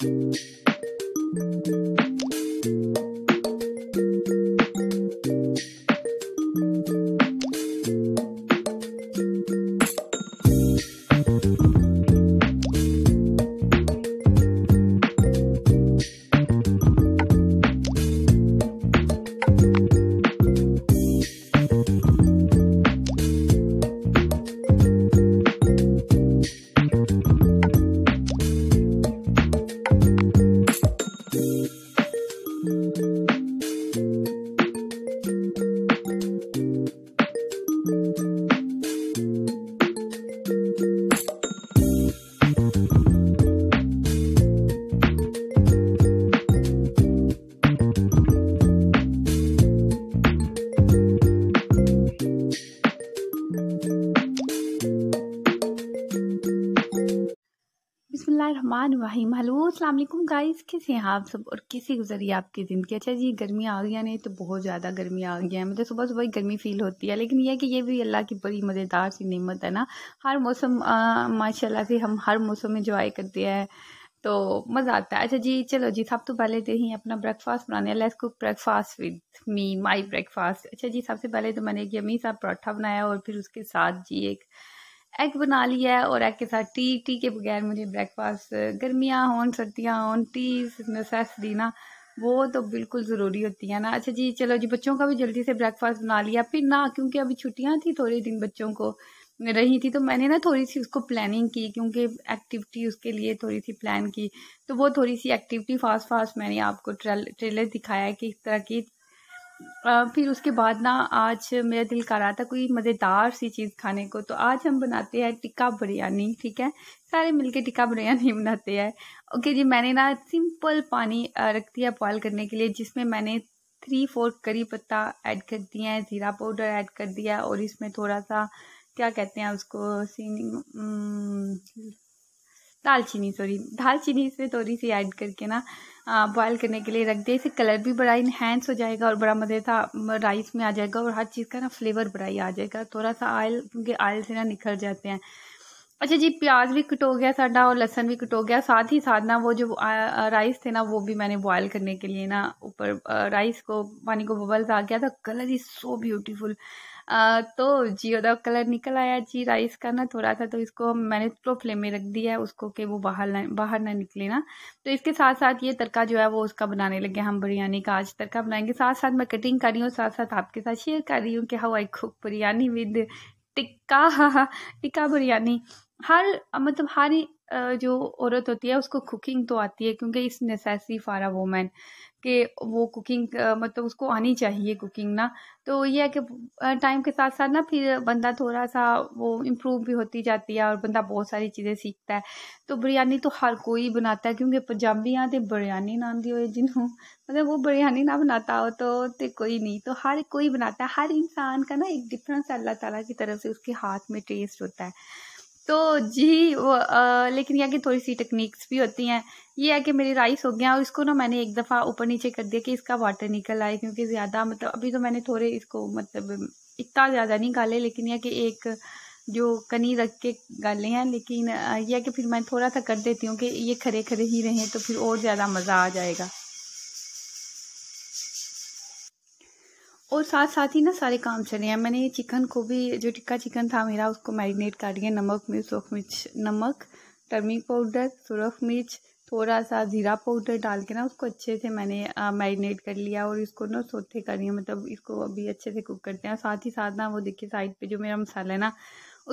Thank you. बिसमीम hello अल्लाम guys कैसे हैं आप सब और कैसे गुजरी आपकी ज़िंदगी अच्छा जी गर्मी आ गया नहीं तो बहुत ज़्यादा गर्मी आ गया है मुझे तो सुबह सुबह ही गर्मी फ़ील होती है लेकिन यह कि ये भी अल्लाह की बड़ी मज़ेदार सी नेमत है ना हर मौसम माशाल्लाह से हम हर मौसम में इंजॉय करते हैं तो मज़ा आता है अच्छा जी चलो जी सब तो पहले तो ही अपना ब्रेकफास्ट बनाने let's cook breakfast with me my breakfast अच्छा जी सबसे पहले तो मैंने एक यमी सा पराठा बनाया और फिर उसके साथ जी एक एग बना लिया है और एग के साथ टी टी के बगैर मुझे ब्रेकफास्ट गर्मियाँ हों सर्दियाँ हों टी नेसेसरी ना वो तो बिल्कुल ज़रूरी होती है ना अच्छा जी चलो जी बच्चों का भी जल्दी से ब्रेकफास्ट बना लिया फिर ना क्योंकि अभी छुट्टियाँ थी थोड़े दिन बच्चों को रही थी तो मैंने ना थोड़ी सी उसको प्लानिंग की क्योंकि एक्टिविटी उसके लिए थोड़ी सी प्लान की तो वो थोड़ी सी एक्टिविटी फास्ट फास्ट मैंने आपको ट्रेलर दिखाया कि इस तरह की फिर उसके बाद ना आज मेरा दिल कर रहा था कोई मज़ेदार सी चीज़ खाने को तो आज हम बनाते हैं टिक्का बिरयानी ठीक है सारे मिलके टिक्का बिरयानी बनाते हैं ओके जी मैंने ना सिंपल पानी रख दिया बॉयल करने के लिए जिसमें मैंने थ्री फोर करी पत्ता ऐड कर दिया है ज़ीरा पाउडर ऐड कर दिया और इसमें थोड़ा सा क्या कहते हैं उसको सीनिंग दालचीनी सॉरी दालचीनी इसमें थोड़ी सी ऐड करके ना बॉयल करने के लिए रख दिया इससे कलर भी बड़ा इन्हेंस हो जाएगा और बड़ा मजे था राइस में आ जाएगा और हर चीज़ का ना फ्लेवर बड़ा ही आ जाएगा थोड़ा सा आयल क्योंकि आयल से ना निखर जाते हैं अच्छा जी प्याज भी कटो गया साढ़ा और लहसन भी कटो गया साथ ही साथ ना वो जो राइस थे ना वो भी मैंने बॉयल करने के लिए ना ऊपर राइस को पानी को बबल्स आ गया था कलर इज़ सो ब्यूटीफुल तो जियो का कलर निकल आया जी राइस का ना थोड़ा सा तो इसको मैंने तो फ्लेम में रख दिया है उसको कि वो बाहर ना बाहर ना निकले ना तो इसके साथ साथ ये तड़का जो है वो उसका बनाने लगे हम बिरयानी का आज तड़का बनाएंगे साथ साथ मैं कटिंग कर रही हूँ साथ साथ आपके साथ शेयर कर रही हूँ कि how I cook biryani with tikka tikka biryani हर मतलब हर जो औरत होती है उसको कुकिंग तो आती है क्योंकि इस नेसेसरी फॉर अ वोमेन कि वो कुकिंग मतलब उसको आनी चाहिए कुकिंग ना तो ये है कि टाइम के साथ साथ ना फिर बंदा थोड़ा सा वो इम्प्रूव भी होती जाती है और बंदा बहुत सारी चीज़ें सीखता है तो बिरयानी तो हर कोई बनाता है क्योंकि पंजाबी यहाँ तो बिरयानी ना आती हुई जिन्हों मतलब वो बिरयानी ना बनाता हो तो तो कोई नहीं तो हर कोई बनाता है हर इंसान का ना एक डिफरेंस अल्लाह ताला की तरफ से उसके हाथ में टेस्ट होता है तो जी वो आ, लेकिन यह कि थोड़ी सी टेक्निक्स भी होती हैं ये है कि मेरे राइस हो गया और इसको ना मैंने एक दफ़ा ऊपर नीचे कर दिया कि इसका वाटर निकल आए क्योंकि ज़्यादा मतलब अभी तो मैंने थोड़े इसको मतलब इतना ज़्यादा नहीं गाले लेकिन यह कि एक जो कनी रख के गाले हैं लेकिन यह कि फिर मैं थोड़ा सा कर देती हूँ कि ये खरे खरे ही रहें तो फिर और ज़्यादा मज़ा आ जाएगा और साथ साथ ही ना सारे काम चले हैं मैंने ये चिकन को भी जो टिक्का चिकन था मेरा उसको मैरिनेट कर दिया नमक मिर्च सूख मिर्च नमक टर्मिक पाउडर सुरख मिर्च थोड़ा सा ज़ीरा पाउडर डाल के ना उसको अच्छे से मैंने मैरिनेट कर लिया और इसको ना सोते कर लिया मतलब इसको अभी अच्छे से कुक करते हैं साथ ही साथ ना वो देखिए साइड पे जो मेरा मसाला है ना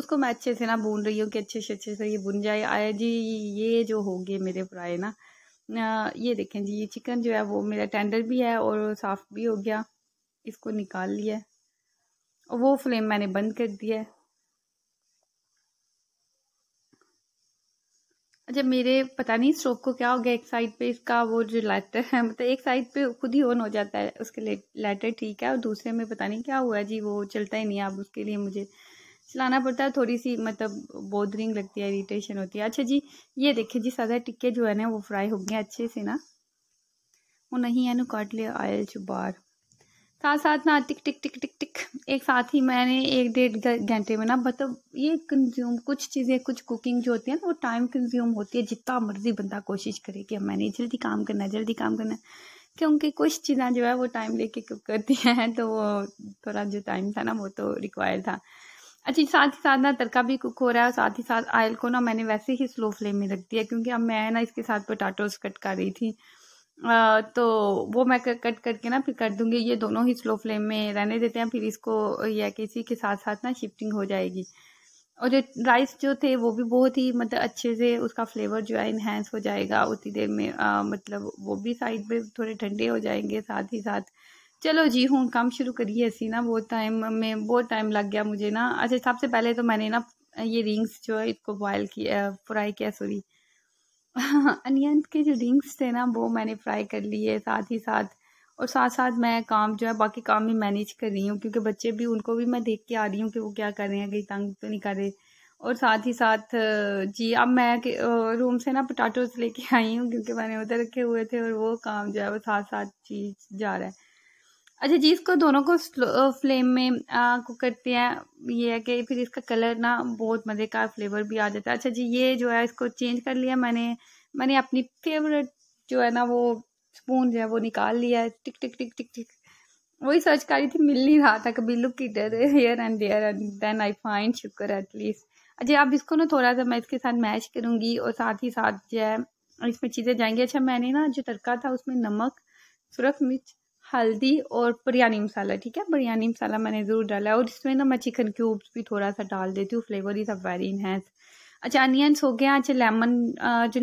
उसको मैं अच्छे से ना भून रही हूँ कि अच्छे से अच्छे से ये भुन जाए आया जी ये जो हो गए मेरे फ्राई ना ये देखें जी ये चिकन जो है वो मेरा टेंडर भी है और साफ़ भी हो गया इसको निकाल लिया और वो फ्लेम मैंने बंद कर दिया अच्छा मेरे पता नहीं स्टोव को क्या हो गया एक साइड पे इसका वो जो लाइटर है मतलब एक साइड पे खुद ही ऑन हो जाता है उसके लाइटर ठीक है और दूसरे में पता नहीं क्या हुआ जी वो चलता ही नहीं अब उसके लिए मुझे चलाना पड़ता है थोड़ी सी मतलब बोदरिंग लगती है इरीटेशन होती है अच्छा जी ये देखिए जी सदा टिक्के जो है ना वो फ्राई हो गए अच्छे से ना वो नहीं है ना काट लिया आयल चुबार साथ साथ ना टिक टिक टिक टिक टिक एक साथ ही मैंने एक डेढ़ घंटे में ना मतलब ये कंज्यूम कुछ चीज़ें कुछ कुकिंग जो होती है ना वो टाइम कंज्यूम होती है जितना मर्जी बंदा कोशिश करे कि मैंने जल्दी काम करना है जल्दी काम करना है क्योंकि कुछ चीज़ें जो है वो टाइम लेके कुक करती हैं तो वो थोड़ा जो टाइम था ना वो तो रिक्वायर था अच्छा साथ ही साथ ना तड़का भी कुक हो रहा है साथ ही साथ आयल को ना मैंने वैसे ही स्लो फ्लेम में रख दिया क्योंकि अब मैं ना इसके साथ पोटाटोज कट कर रही थी तो वो मैं कट करके ना फिर कर दूंगी ये दोनों ही स्लो फ्लेम में रहने देते हैं फिर इसको या किसी के साथ साथ ना शिफ्टिंग हो जाएगी और जो राइस जो थे वो भी बहुत ही मतलब अच्छे से उसका फ्लेवर जो है इन्हेंस हो जाएगा उतनी देर में आ, मतलब वो भी साइड पे थोड़े ठंडे हो जाएंगे साथ ही साथ चलो जी हूँ काम शुरू करिए ऐसी ना बहुत टाइम में बहुत टाइम लग गया मुझे ना अच्छा सबसे पहले तो मैंने ना ये रिंग्स जो है इसको बॉयल किया फ्राई किया सॉरी अनियन के जो रिंग्स थे ना वो मैंने फ्राई कर लिए साथ ही साथ और साथ साथ मैं काम जो है बाकी काम भी मैनेज कर रही हूँ क्योंकि बच्चे भी उनको भी मैं देख के आ रही हूँ कि वो क्या कर रहे हैं कहीं तंग तो नहीं कर रहे और साथ ही साथ जी अब मैं रूम से ना पटाटोज लेके आई हूँ क्योंकि मैंने उधर रखे हुए थे और वो काम जो है वो साथ साथ चीज जा रहा है अच्छा जी इसको दोनों को फ्लेम में कुक करते हैं ये है कि फिर इसका कलर ना बहुत मज़े का फ्लेवर भी आ जाता है अच्छा जी ये जो है इसको चेंज कर लिया मैंने मैंने अपनी फेवरेट जो है ना वो स्पून जो है वो निकाल लिया है टिक टिक टिक टिक टिक वही सर्च कर रही थी मिल नहीं रहा था कभी लुक इधर here and there and then I find शुक्र एटलीस्ट अच्छा अब इसको ना थोड़ा सा मैं इसके साथ मैश करूँगी और साथ ही साथ जो है इसमें चीज़ें जाएंगी अच्छा मैंने ना जो तड़का था उसमें नमक सुरख मिर्च हल्दी और बिरयानी मसाला ठीक है बिरयानी मसाला मैंने ज़रूर डाला है और इसमें ना मैं चिकन क्यूब्स भी थोड़ा सा डाल देती हूँ flavour is a very enhance अच्छा अनियंस हो गया अच्छा लेमन जो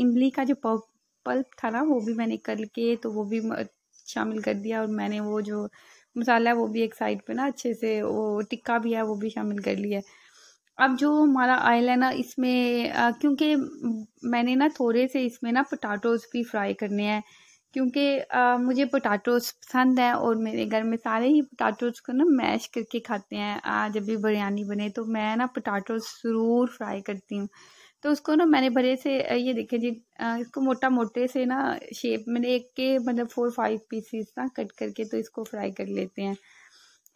इमली का जो पल्प था ना वो भी मैंने करके तो वो भी शामिल कर दिया और मैंने वो जो मसाला है वो भी एक साइड पर ना अच्छे से वो टिक्का भी है वो भी शामिल कर लिया अब जो हमारा आयल है ना इसमें क्योंकि मैंने ना थोड़े से इसमें ना पटाटोज़ भी फ्राई करने हैं क्योंकि मुझे पोटैटोस पसंद हैं और मेरे घर में सारे ही पोटैटोस को ना मैश करके खाते हैं जब भी बिरयानी बने तो मैं ना पोटैटोस ज़रूर फ्राई करती हूँ तो उसको ना मैंने बड़े से ये देखे जी इसको मोटा मोटे से ना शेप मैंने एक के मतलब फोर फाइव पीसीस ना कट करके तो इसको फ्राई कर लेते हैं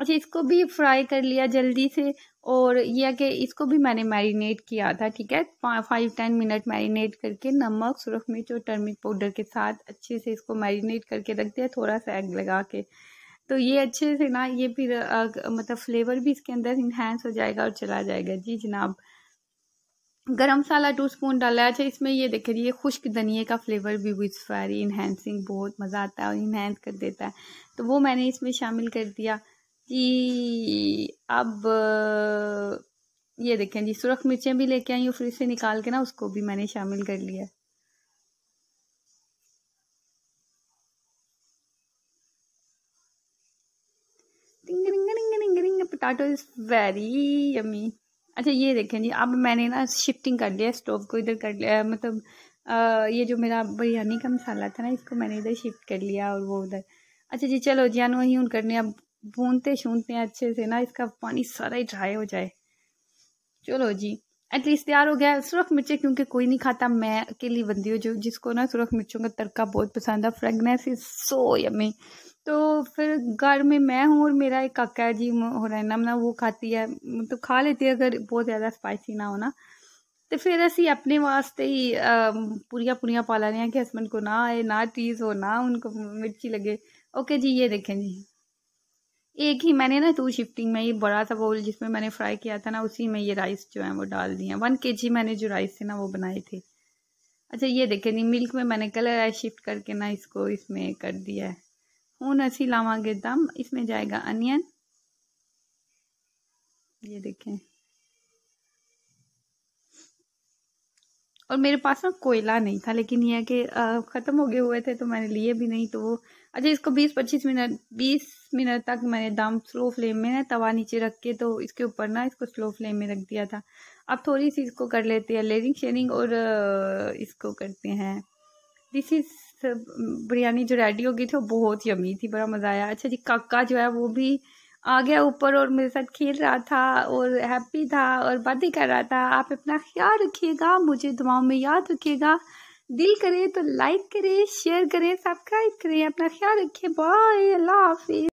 अच्छा इसको भी फ्राई कर लिया जल्दी से और यह कि इसको भी मैंने मैरिनेट किया था ठीक है फाइव टेन मिनट मैरिनेट करके नमक सुरख मिर्च और टर्मिक पाउडर के साथ अच्छे से इसको मैरिनेट करके रख दिया थोड़ा सा एग लगा के तो ये अच्छे से ना ये फिर आ, मतलब फ्लेवर भी इसके अंदर इन्हेंस हो जाएगा और चला जाएगा जी जनाब गरम मसाला टू स्पून डाला अच्छा इसमें ये देखे ये खुश्क धनिए का फ्लेवर भी विज फायरी इन्हेंसिंग बहुत मज़ा आता है और इन्हेंस कर देता है तो वो मैंने इसमें शामिल कर दिया जी अब ये देखें जी सुरख मिर्चें भी लेके आई हूँ फ्रिज से निकाल के ना उसको भी मैंने शामिल कर लिया पटाटो इज़ वेरी यमी अच्छा ये देखें जी अब मैंने ना शिफ्टिंग कर लिया स्टोव को इधर कर लिया मतलब आ, ये जो मेरा बिरयानी का मसाला था ना इसको मैंने इधर शिफ्ट कर लिया और वो उधर अच्छा जी चलो जी उन करने अब भूनते हैं अच्छे से ना इसका पानी सारा ही ड्राई हो जाए चलो जी एटलीस्ट तैयार हो गया सुरख मिर्चें क्योंकि कोई नहीं खाता मैं अकेली बंदी हूँ जो जिसको ना सुरख मिर्चों का तड़का बहुत पसंद है फ्रेगनेंस इज सो यमी तो फिर घर में मैं हूँ और मेरा एक काका जी हो रहा है ना ना वो खाती है मतलब तो खा लेती है अगर बहुत ज़्यादा स्पाइसी ना हो ना तो फिर असं अपने वास्ते ही पूरियाँ पूरियाँ रहे हैं कि हस्बैंड को ना आए ना टीज हो ना उनको मिर्ची लगे ओके जी ये देखें जी एक ही मैंने ना टू शिफ्टिंग में ये बड़ा सा बोल जिसमें मैंने फ्राई किया था ना उसी में ये राइस जो है वो डाल दिया वन के जी मैंने जो राइस थे ना वो बनाए थे अच्छा ये देखे नहीं मिल्क में मैंने कलर आई शिफ्ट करके ना इसको इसमें कर दिया है हूँ असी लावा दम इसमें जाएगा अनियन ये देखें और मेरे पास ना कोयला नहीं था लेकिन यह कि ख़त्म हो गए हुए थे तो मैंने लिए भी नहीं तो वो अच्छा इसको 20-25 मिनट 20 मिनट तक मैंने दम स्लो फ्लेम में ना तवा नीचे रख के तो इसके ऊपर ना इसको स्लो फ्लेम में रख दिया था अब थोड़ी सी इसको कर लेते हैं लेरिंग शेरिंग और इसको करते हैं दिस इज़ बिरयानी जो रेडी होगी थी वो बहुत यमी थी बड़ा मज़ा आया अच्छा जी काका जो है वो भी आ गया ऊपर और मेरे साथ खेल रहा था और हैप्पी था और बातें कर रहा था आप अपना ख्याल रखिएगा मुझे दुआओं में याद रखिएगा दिल करे तो लाइक करे शेयर करे सब्सक्राइब करे अपना ख्याल रखिए बाय अल्लाह हाफिज़